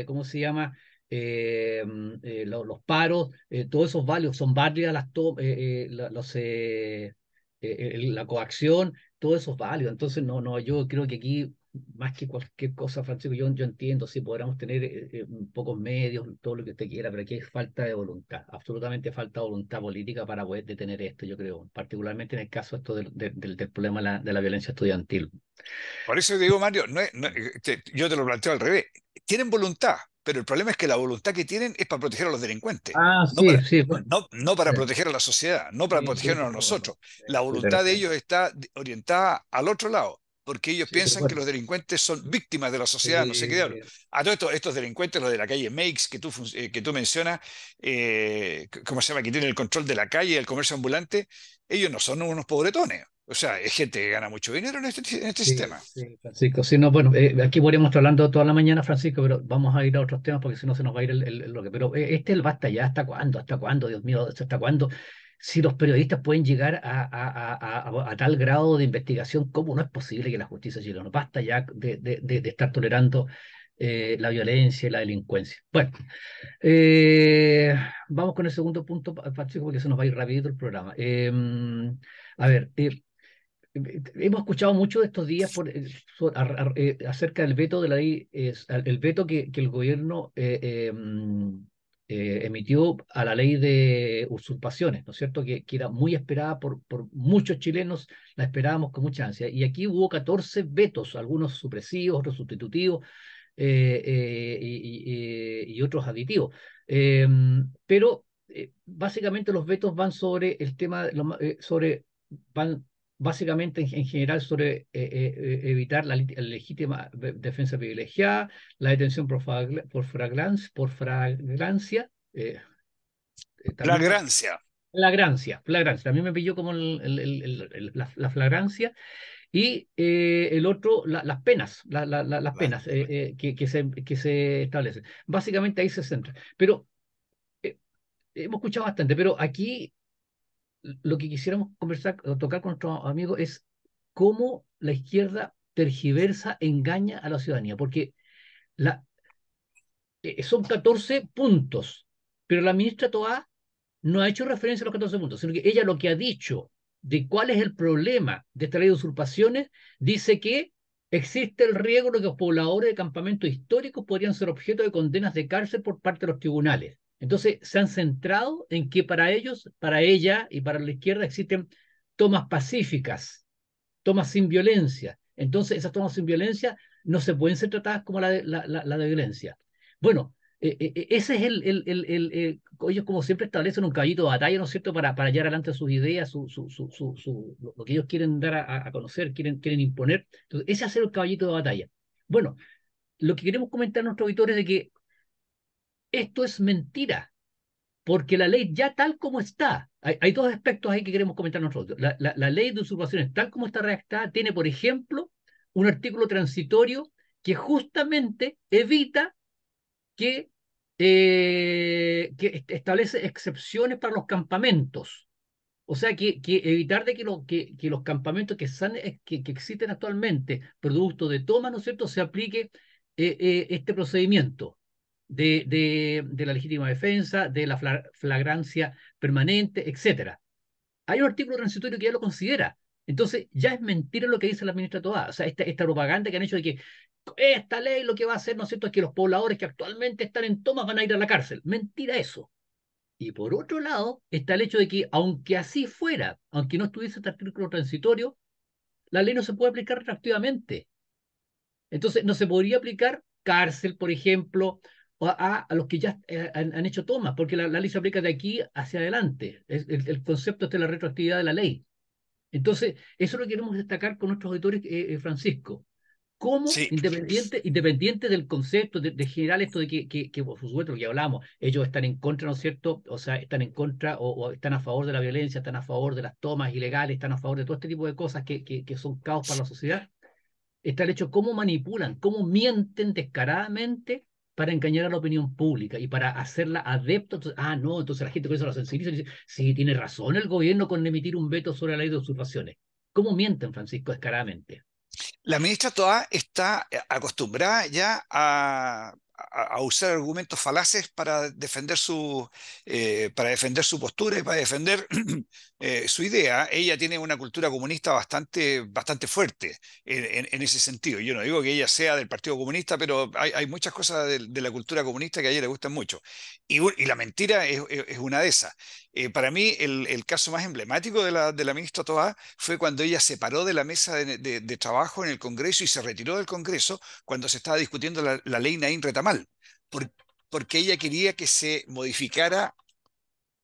Speaker 1: eh, ¿cómo se llama?, los, paros, todos esos válidos, son válidas las tomas? los, eh, la coacción, todo eso es válido. Entonces, no, no, yo creo que aquí, más que cualquier cosa, Francisco, yo, entiendo, si podríamos tener eh, eh, pocos medios, todo lo que usted quiera, pero aquí hay falta de voluntad, absolutamente falta de voluntad política para poder detener esto, yo creo, particularmente en el caso esto del, del, problema de la, de la violencia estudiantil.
Speaker 2: Por eso te digo, Mario, no yo te lo planteo al revés. Tienen voluntad, pero el problema es que la voluntad que tienen es para proteger a los delincuentes. Ah, sí, no para, no, para proteger a la sociedad, no para protegernos a nosotros. La voluntad de ellos está orientada al otro lado, porque ellos piensan que los delincuentes son víctimas de la sociedad, no sé qué diablo. A todos estos, delincuentes, los de la calle Makes, que tú, eh, que tú mencionas, eh, ¿cómo se llama? Que tienen el control de la calle, el comercio ambulante, ellos no son unos pobretones. O sea, es gente que gana mucho dinero en este, este sistema. Sí,
Speaker 1: Francisco. Sí, no, bueno, eh, aquí podríamos estar hablando toda la mañana, Francisco, pero vamos a ir a otros temas porque si no se nos va a ir el, que. Pero eh, este el basta ya, ¿hasta cuándo? ¿Hasta cuándo? Dios mío, ¿hasta cuándo? Si los periodistas pueden llegar a, a, tal grado de investigación, ¿cómo no es posible que la justicia No Basta ya de, estar tolerando eh, la violencia y la delincuencia. Bueno, vamos con el segundo punto, Francisco, porque se nos va a ir rápido el programa. a ver, hemos escuchado mucho de estos días eh, eh, acerca del veto de la ley, el veto que, el gobierno eh, em, emitió a la ley de usurpaciones, ¿no es cierto? Que, era muy esperada por, muchos chilenos, la esperábamos con mucha ansia. Y aquí hubo 14 vetos, algunos supresivos, otros sustitutivos y, otros aditivos. Em, pero básicamente los vetos van sobre el tema, sobre van básicamente en, general sobre eh, eh, eh, evitar la, legítima defensa privilegiada, la detención por, por, fragrancia, por fragancia
Speaker 2: flagrancia.
Speaker 1: Flagrancia, flagrancia. También me pilló como la, flagrancia. Y el otro, las penas, las penas que, que, se, que se establecen. Básicamente ahí se centra. Pero hemos escuchado bastante, pero aquí lo que quisiéramos conversar o tocar con nuestros amigos es cómo la izquierda tergiversa, engaña a la ciudadanía, porque eh, eh, son 14 puntos, pero la ministra Toá no ha hecho referencia a los 14 puntos, sino que ella lo que ha dicho de cuál es el problema de esta ley de usurpaciones, dice que existe el riesgo de que los pobladores de campamentos históricos podrían ser objeto de condenas de cárcel por parte de los tribunales. Entonces se han centrado en que para ellos, para ella y para la izquierda existen tomas pacíficas, tomas sin violencia. Entonces esas tomas sin violencia no se pueden ser tratadas como la de, la, de violencia. Bueno, eh, eh, eh, ese es el, el, ellos como siempre establecen un caballito de batalla, ¿no es cierto?, para, para llevar adelante sus ideas, su, su, lo que ellos quieren dar a, conocer, quieren, quieren imponer. Entonces, ese es el caballito de batalla. Bueno, lo que queremos comentar a nuestros auditores es que esto es mentira, porque la ley ya tal como está, hay, dos aspectos ahí que queremos comentar nosotros. La, ley de usurpaciones tal como está redactada tiene, por ejemplo, un artículo transitorio que justamente evita que, eh, que establece excepciones para los campamentos. O sea, que, que evitar de que, que, los campamentos eh, que, que, existen actualmente, producto de toma, ¿no es cierto?, se aplique eh, este procedimiento de, la legítima defensa, de la flagrancia permanente, etc. Hay un artículo transitorio que ya lo considera. Entonces, ya es mentira lo que dice la ministra Toa. O sea, esta, esta propaganda que han hecho de que esta ley lo que va a hacer, ¿no es cierto?, es que los pobladores que actualmente están en tomas van a ir a la cárcel. Mentira eso. Y por otro lado, está el hecho de que, aunque así fuera, aunque no estuviese este artículo transitorio, la ley no se puede aplicar retroactivamente. Entonces, no se podría aplicar cárcel, por ejemplo, a, los que ya eh, han, hecho tomas, porque la, ley se aplica de aquí hacia adelante. el, concepto es de la retroactividad de la ley. Entonces, eso lo queremos destacar con nuestros auditores, eh, eh, Francisco. ¿Cómo, independiente, independiente del concepto, de, general esto de que, que, que por supuesto, lo que hablamos, ellos están en contra, ¿no es cierto? O sea, están en contra o, están a favor de la violencia, están a favor de las tomas ilegales, están a favor de todo este tipo de cosas que, que, que son caos para la sociedad. Está el hecho cómo manipulan, cómo mienten descaradamente para engañar a la opinión pública y para hacerla adepta. ah, no, entonces la gente con eso lo sensibiliza dice,
Speaker 2: sí, tiene razón
Speaker 1: el gobierno con emitir un veto sobre la ley de usurpaciones. ¿Cómo mienten, Francisco,
Speaker 2: descaradamente? La ministra Toa está acostumbrada ya a a, usar argumentos falaces para defender su, eh, para defender su postura y para defender eh, su idea. Ella tiene una cultura comunista bastante, bastante fuerte en, en, ese sentido. Yo no digo que ella sea del Partido Comunista, pero hay, hay muchas cosas de, la cultura comunista que a ella le gustan mucho. Y, y la mentira es, una de esas. Eh, para mí, el, el, caso más emblemático de la, de la ministra Toá fue cuando ella se paró de la mesa de, de, trabajo en el Congreso y se retiró del Congreso cuando se estaba discutiendo la, ley Nain Retam mal, porque ella quería que se modificara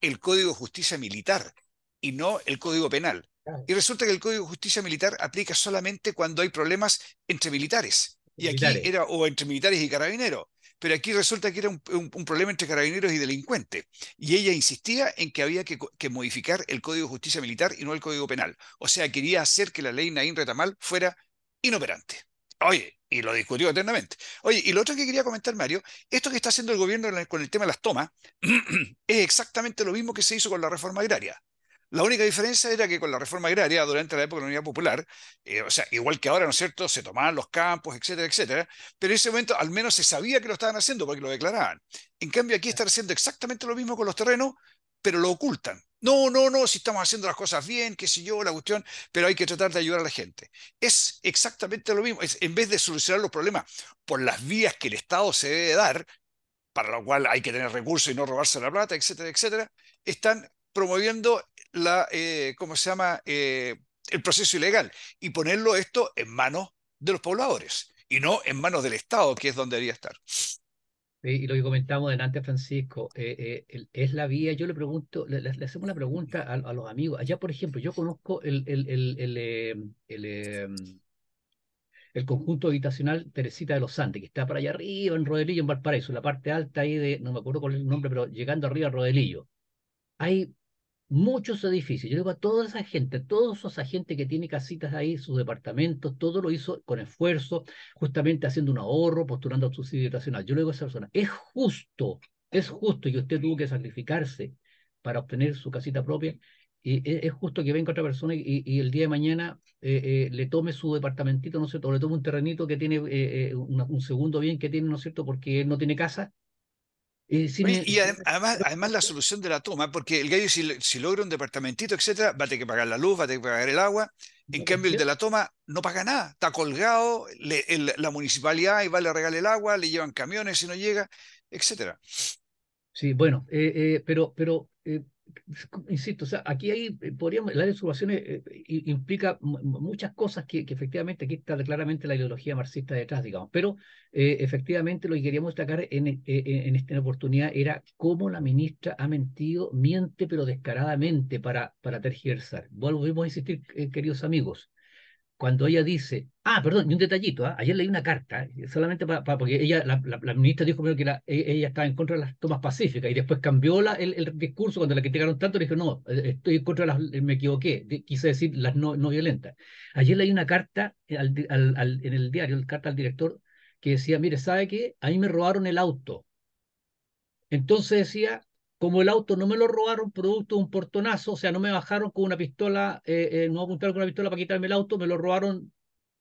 Speaker 2: el Código de Justicia Militar y no el Código Penal. Y resulta que el Código de Justicia Militar aplica solamente cuando hay problemas entre militares. Y aquí era, o entre militares y carabineros. Pero aquí resulta que era un, problema entre carabineros y delincuentes. Y ella insistía en que había que, modificar el Código de Justicia Militar y no el Código Penal. O sea, quería hacer que la ley Nain Retamal fuera inoperante. Oye, y lo discutió eternamente. Oye, y lo otro que quería comentar, Mario, esto que está haciendo el gobierno con el tema de las tomas es exactamente lo mismo que se hizo con la reforma agraria. La única diferencia era que con la reforma agraria, durante la época de la Unidad Popular, eh, o sea, igual que ahora, ¿no es cierto?, se tomaban los campos, etcétera, etcétera, pero en ese momento al menos se sabía que lo estaban haciendo porque lo declaraban. En cambio, aquí están haciendo exactamente lo mismo con los terrenos, pero lo ocultan. No, no, no, si estamos haciendo las cosas bien, qué sé yo, la cuestión, pero hay que tratar de ayudar a la gente. Es exactamente lo mismo. en vez de solucionar los problemas por las vías que el Estado se debe dar, para lo cual hay que tener recursos y no robarse la plata, etcétera, etcétera, están promoviendo la, eh, ¿cómo se llama?, eh, el proceso ilegal y ponerlo esto en manos de los pobladores y no en manos del Estado, que es donde debería estar.
Speaker 1: Eh, y lo que comentamos delante, Francisco, eh, eh, es la vía, yo le pregunto, le, hacemos una pregunta a, los amigos. Allá, por ejemplo, yo conozco el, el, el, el, el conjunto habitacional Teresita de los Andes, que está para allá arriba, en Rodelillo, en Valparaíso, la parte alta ahí de, no me acuerdo cuál es el nombre, pero llegando arriba a Rodelillo. Hay muchos edificios. Yo digo a toda esa gente, todos esos agentes que tiene casitas ahí, sus departamentos, todo lo hizo con esfuerzo, justamente haciendo un ahorro, postulando a subsidio nacional. Yo le digo a esa persona, es justo, es justo que usted tuvo que sacrificarse para obtener su casita propia. Y e, es justo que venga otra persona y, el día de mañana eh, eh, le tome su departamentito, ¿no es cierto? O le tome un terrenito que tiene eh, un, un segundo bien que tiene, ¿no es cierto? Porque él no tiene casa eh,
Speaker 2: y además, la solución de la toma, porque el gallo si, logra un departamentito, etcétera, va a tener que pagar la luz, va a tener que pagar el agua. En cambio, el de la toma no paga nada, está colgado, la municipalidad y va, le regala el agua, le llevan camiones si no llega, etcétera.
Speaker 1: Sí, bueno, eh, eh, pero, pero insisto, o sea, aquí hay, eh, podríamos, la eh, implica muchas cosas que, que, efectivamente aquí está claramente la ideología marxista detrás, digamos, pero eh, efectivamente lo que queríamos destacar en, en, esta oportunidad era cómo la ministra ha mentido, miente pero descaradamente para, para tergiversar. Volvemos a insistir, queridos amigos, cuando ella dice, ah, perdón, y un detallito, ¿ah? ayer leí una carta, eh, solamente para, porque ella, la, la, ministra dijo primero que e, ella estaba en contra de las tomas pacíficas y después cambió el, discurso cuando la criticaron tanto, le dijo, no, eh, estoy en contra de las, eh, me equivoqué, quise decir las no, violentas. Ayer leí una carta en el diario, carta al director, que decía, mire, ¿sabe qué? A mí me robaron el auto. Entonces decía, como el auto no me lo robaron producto de un portonazo, o sea, no me bajaron con una pistola, eh, eh no apuntaron con una pistola para quitarme el auto, me lo robaron,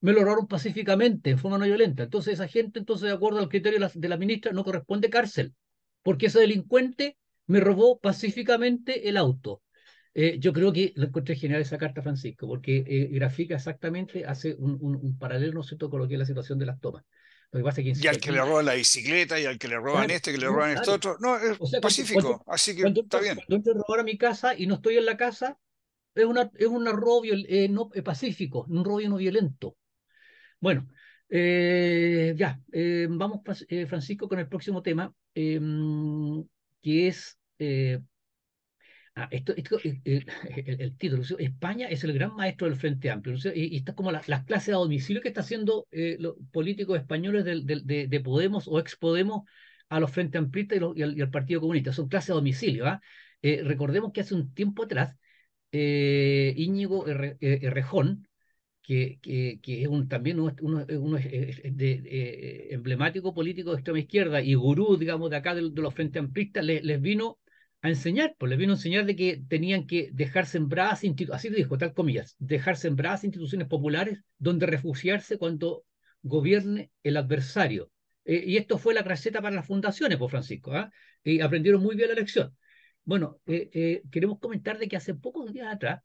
Speaker 1: me lo robaron pacíficamente, en forma no violenta. Entonces esa gente, entonces de acuerdo al criterio de la, ministra, no corresponde cárcel, porque ese delincuente me robó pacíficamente el auto. Eh, yo creo que lo encontré genial esa carta, Francisco, porque eh, grafica exactamente, hace un, paralelo, ¿no es con lo que es la situación de las tomas y al que le roban
Speaker 2: la bicicleta, y al que le roban este, que le roban este otro. No, es pacífico, así que está bien.
Speaker 1: Cuando entro robar a mi casa y no estoy en la casa, es, una, es un robo eh, no, eh, pacífico, un robo no violento. Bueno, eh, ya, vamos, Francisco, con el próximo tema, em, que es Ah, esto, eh, eh, el, título, España es el gran maestro del Frente Amplio, y, está como las clases a domicilio que están haciendo eh, los políticos españoles de, Podemos o ex Podemos a los Frente Amplistas y, al, Partido Comunista, son clases a domicilio. ¿ah? recordemos que hace un tiempo atrás, Íñigo Errejón, que, que, es un, también uno, emblemático político de extrema izquierda y gurú, digamos, de acá de, los Frente Amplistas, les vino a enseñar, pues les vino a enseñar de que tenían que dejar sembradas, así lo dijo, tal comillas, dejar sembradas instituciones populares donde refugiarse cuando gobierne el adversario. Eh, y esto fue la receta para las fundaciones, por pues, Francisco, Ah y aprendieron muy bien la lección. Bueno, eh, eh, queremos comentar de que hace pocos días atrás,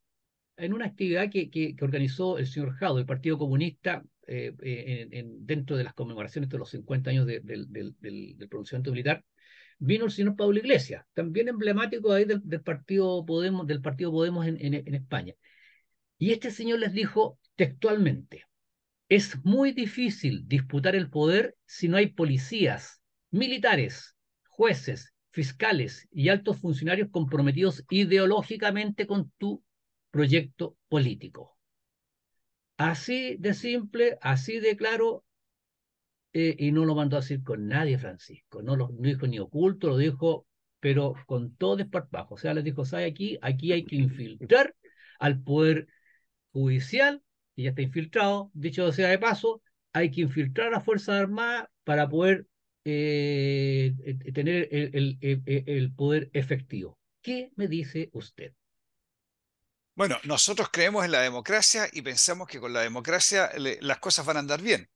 Speaker 1: en una actividad que, que, organizó el señor Jado, el Partido Comunista, dentro de las conmemoraciones de los 50 años del del, del pronunciamiento militar, vino el señor Pablo Iglesias, también emblemático ahí del, partido Podemos, del partido Podemos en, en España. Y este señor les dijo textualmente, es muy difícil disputar el poder si no hay policías, militares, jueces, fiscales y altos funcionarios comprometidos ideológicamente con tu proyecto político. Así de simple, así de claro, eh, y no lo mandó a decir con nadie Francisco, no lo dijo ni oculto, lo dijo, pero con todo desparpajo. O sea, le dijo, ¿sabe aquí? Aquí hay que infiltrar al poder judicial, y ya está infiltrado, dicho sea de paso, hay que infiltrar a las Fuerzas Armadas para poder eh, eh, tener el, poder efectivo. ¿Qué me dice usted?
Speaker 2: Bueno, nosotros creemos en la democracia y pensamos que con la democracia las cosas van a andar bien.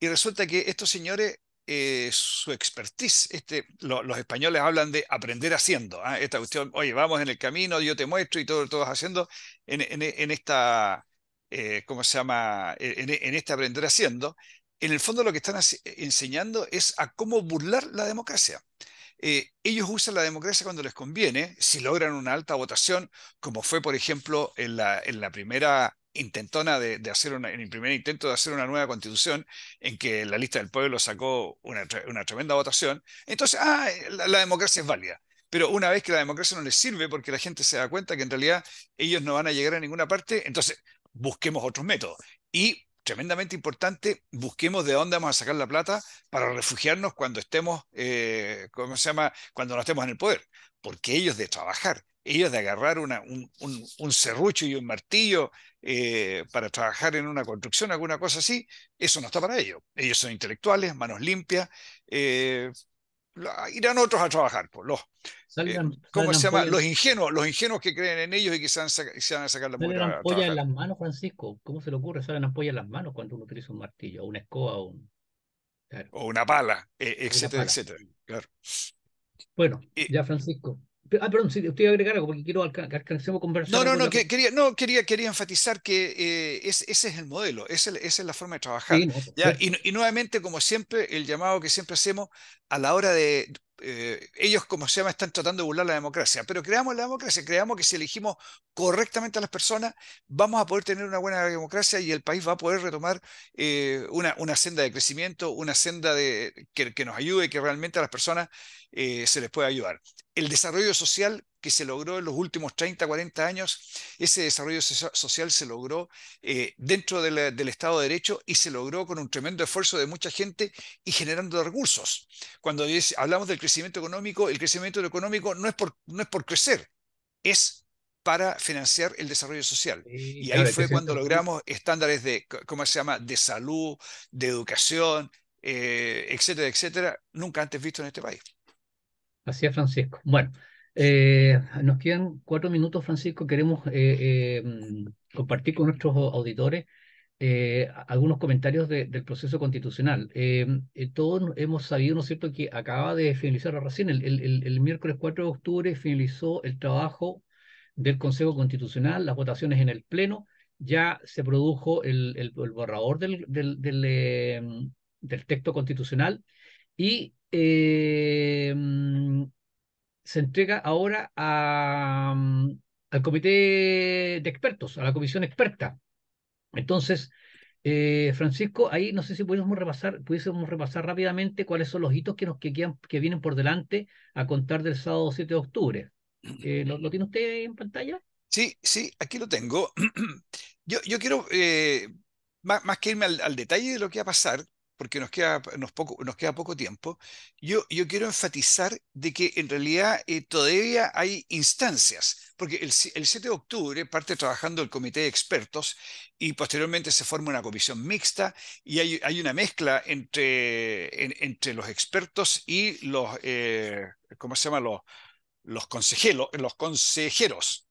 Speaker 2: Y resulta que estos señores, eh, su expertise, este, los españoles hablan de aprender haciendo. ¿ah? Esta cuestión, oye, vamos en el camino, yo te muestro y todo, lo haciendo en, en, en esta, eh, ¿cómo se llama? En, este aprender haciendo. En el fondo lo que están enseñando es a cómo burlar la democracia. Eh, ellos usan la democracia cuando les conviene, si logran una alta votación, como fue, por ejemplo, en la, en la primera intentona de, hacer en el primer intento de hacer una nueva constitución en que la lista del pueblo sacó una, tremenda votación, entonces, ah, la, democracia es válida. Pero una vez que la democracia no les sirve porque la gente se da cuenta que en realidad ellos no van a llegar a ninguna parte, entonces busquemos otros métodos. Y tremendamente importante, busquemos de dónde vamos a sacar la plata para refugiarnos cuando estemos, eh, ¿cómo se llama? Cuando no estemos en el poder, porque ellos de trabajar ellos de agarrar una, un, un, serrucho y un martillo eh, para trabajar en una construcción, alguna cosa así, eso no está para ellos. Ellos son intelectuales, manos limpias, eh, irán otros a trabajar. Pues, los, eh, ¿Cómo se llama? Los ingenuos, los ingenuos que creen en ellos y que se van, a sacar la mujer. en las
Speaker 1: manos, Francisco? ¿Cómo se le ocurre? Salen apoyar en las manos cuando uno utiliza un martillo, o una escoba,
Speaker 2: o, o una pala, e, etcétera, etcétera.
Speaker 1: Claro. Bueno, ya Francisco, Ah, perdón, sí, usted iba a agregar algo porque quiero que alcancemos conversación. No, no, no,
Speaker 2: quería, no quería, quería enfatizar que eh, ese es el modelo, es esa es la forma de trabajar. ¿ya? y, nuevamente, como siempre, el llamado que siempre hacemos a la hora de eh, ellos, como se llama, están tratando de burlar la democracia, pero creamos la democracia, creamos que si elegimos correctamente a las personas, vamos a poder tener una buena democracia y el país va a poder retomar eh, una, una, senda de crecimiento, una senda de, que, nos ayude, que realmente a las personas eh, se les pueda ayudar. El desarrollo social que se logró en los últimos 30, 40 años, ese desarrollo social se logró eh, dentro del Estado de Derecho y se logró con un tremendo esfuerzo de mucha gente y generando recursos. Cuando hablamos del crecimiento económico, el crecimiento económico no es por, no es por crecer, es para financiar el desarrollo social. y, ahí fue cuando logramos estándares de, ¿cómo se llama?, de salud, de educación, eh, etcétera, etcétera, nunca antes visto en este país.
Speaker 1: Así es, Francisco. Bueno, eh, nos quedan cuatro minutos, Francisco. Queremos eh, eh, compartir con nuestros auditores algunos comentarios del proceso constitucional. todos hemos sabido, ¿no es cierto?, que acaba de finalizar recién, el, el, miércoles 4 de octubre finalizó el trabajo del Consejo Constitucional, las votaciones en el Pleno, ya se produjo el, borrador del, texto constitucional y se entrega ahora a, mm, al comité de expertos, a la comisión experta. Entonces, eh, Francisco, ahí no sé si pudiésemos repasar, pudiésemos repasar rápidamente cuáles son los hitos que nos que, que vienen por delante a contar del sábado 7 de octubre. Eh, ¿lo, tiene usted en pantalla?
Speaker 2: Sí, sí, aquí lo tengo. Yo, yo quiero, eh, más, más, que irme al, al, detalle de lo que va a pasar, porque nos queda, nos poco, queda poco tiempo, yo, yo quiero enfatizar de que en realidad eh, todavía hay instancias, porque el, 7 de octubre parte trabajando el comité de expertos y posteriormente se forma una comisión mixta y hay, una mezcla entre, entre los expertos y los, eh, se llama? Los, los, consejeros, los consejeros.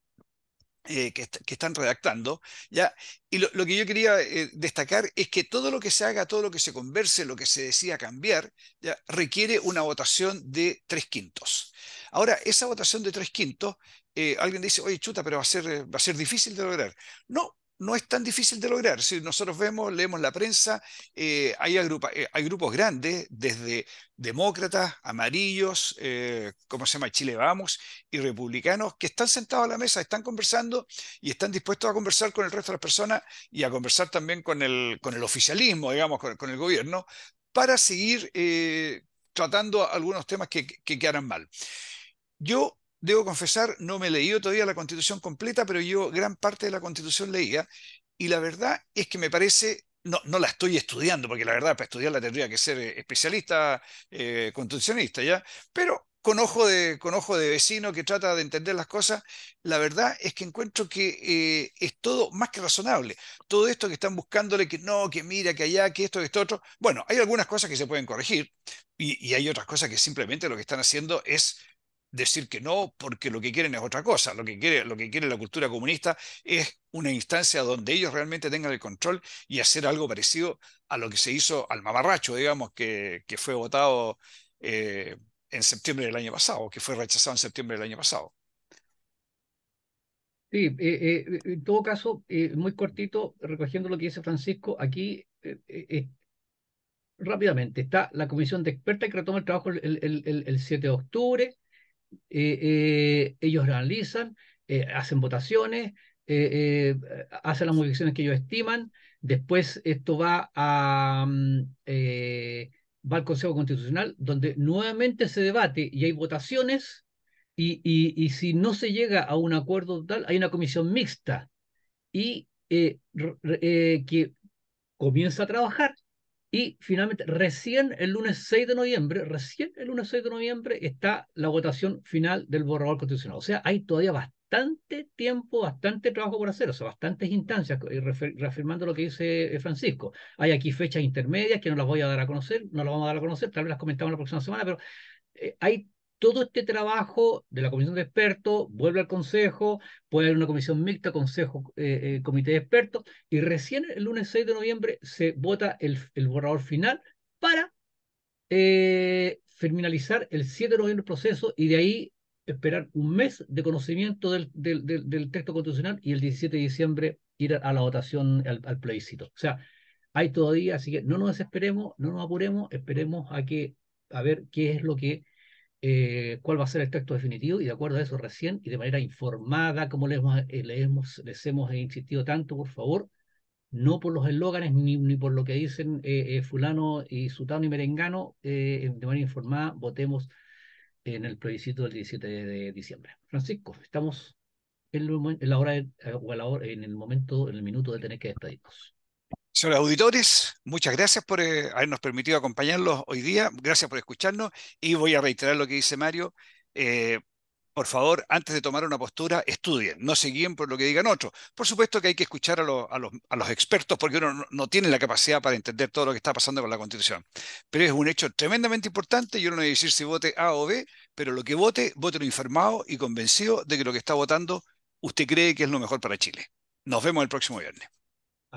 Speaker 2: Eh, que, están redactando. ¿ya? Y lo, que yo quería eh, destacar es que todo lo que se haga, todo lo que se converse, lo que se decida cambiar, ¿ya? requiere una votación de tres quintos. Ahora, esa votación de tres quintos, eh, alguien dice, oye, chuta, pero va a, ser, va a ser difícil de lograr. No, no es tan difícil de lograr. Si nosotros vemos, leemos la prensa, eh, eh, hay, grupos grandes, desde demócratas, amarillos, como eh, ¿cómo se llama? Chile Vamos, y republicanos, que están sentados a la mesa, están conversando y están dispuestos a conversar con el resto de las personas y a conversar también con el, con el oficialismo, digamos, con, el gobierno, para seguir tratando algunos temas que, que quedaran mal. Yo debo confesar, no me he leído todavía la constitución completa, pero yo gran parte de la constitución leía y la verdad es que me parece, no, no la estoy estudiando, porque la verdad para estudiarla tendría que ser eh, especialista eh, constitucionista, ¿ya? Pero con ojo, de, de vecino que trata de entender las cosas, la verdad es que encuentro que eh, es todo más que razonable. Todo esto que están buscándole, que no, que mira, que allá, que esto, que esto, otro. Bueno, hay algunas cosas que se pueden corregir y, y hay otras cosas que simplemente lo que están haciendo es decir que no porque lo que quieren es otra cosa. Lo que quiere, lo que quiere la cultura comunista es una instancia donde ellos realmente tengan el control y hacer algo parecido a lo que se hizo al mamarracho, digamos, que, que fue votado eh, en septiembre del año pasado, que fue rechazado en septiembre del año pasado.
Speaker 1: Sí, eh, eh, en todo caso, muy cortito, recogiendo lo que dice Francisco, aquí rápidamente está la comisión de expertas que retoma el trabajo el, el 7 de octubre, eh, eh, ellos realizan eh, hacen votaciones, eh, hacen las modificaciones que ellos estiman, después esto va mm, va al Consejo Constitucional, donde nuevamente se debate y hay votaciones, y, y, si no se llega a un acuerdo total, hay una comisión mixta, y que comienza a trabajar y finalmente, recién el lunes 6 de noviembre, recién el lunes 6 de noviembre está la votación final del borrador constitucional. O sea, hay todavía bastante tiempo, bastante trabajo por hacer, o sea, bastantes instancias, y reafirmando lo que dice eh, Francisco. Hay aquí fechas intermedias que no las voy a dar a conocer, no las vamos a dar a conocer, tal vez las comentamos la próxima semana, pero eh, hay todo este trabajo de la comisión de expertos vuelve al consejo, puede haber una comisión mixta, consejo, eh, eh, comité de expertos, y recién el lunes 6 de noviembre se vota el, borrador final para eh, finalizar el 7 de noviembre el proceso y de ahí esperar un mes de conocimiento del, texto constitucional y el 17 de diciembre ir a, la votación, al, al plebiscito. O sea, hay todavía, así que no nos desesperemos, no nos apuremos, esperemos a que a ver qué es lo que eh, cuál va a ser el texto definitivo y de acuerdo a eso recién y de manera informada, como les, eh, hemos, les hemos insistido tanto, por favor, no por los eslóganes ni, ni, por lo que dicen eh, fulano y sutano y merengano, de manera informada, votemos en el plebiscito del 17 de, diciembre. Francisco, estamos en, la hora, en el momento, en el minuto
Speaker 2: de tener que despedirnos. Señores auditores, muchas gracias por eh, habernos permitido acompañarlos hoy día. Gracias por escucharnos y voy a reiterar lo que dice Mario. Eh, por favor, antes de tomar una postura, estudien, no se guíen por lo que digan otros. Por supuesto que hay que escuchar a, los, expertos porque uno no, tiene la capacidad para entender todo lo que está pasando con la Constitución. Pero es un hecho tremendamente importante. Yo no voy a decir si vote A o B, pero lo que vote, vote lo informado y convencido de que lo que está votando usted cree que es lo mejor para Chile. Nos vemos el próximo viernes.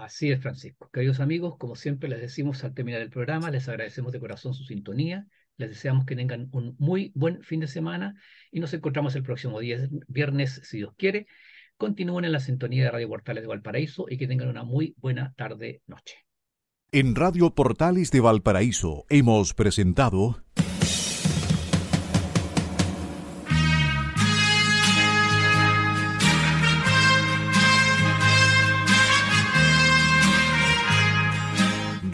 Speaker 1: Así es, Francisco. Queridos amigos, como siempre les decimos al terminar el programa, les agradecemos de corazón su sintonía, les deseamos que tengan un muy buen fin de semana y nos encontramos el próximo día, viernes, si Dios quiere. Continúen en la sintonía de Radio Portales de Valparaíso y que tengan una muy buena tarde, noche.
Speaker 3: En Radio Portales de Valparaíso hemos presentado...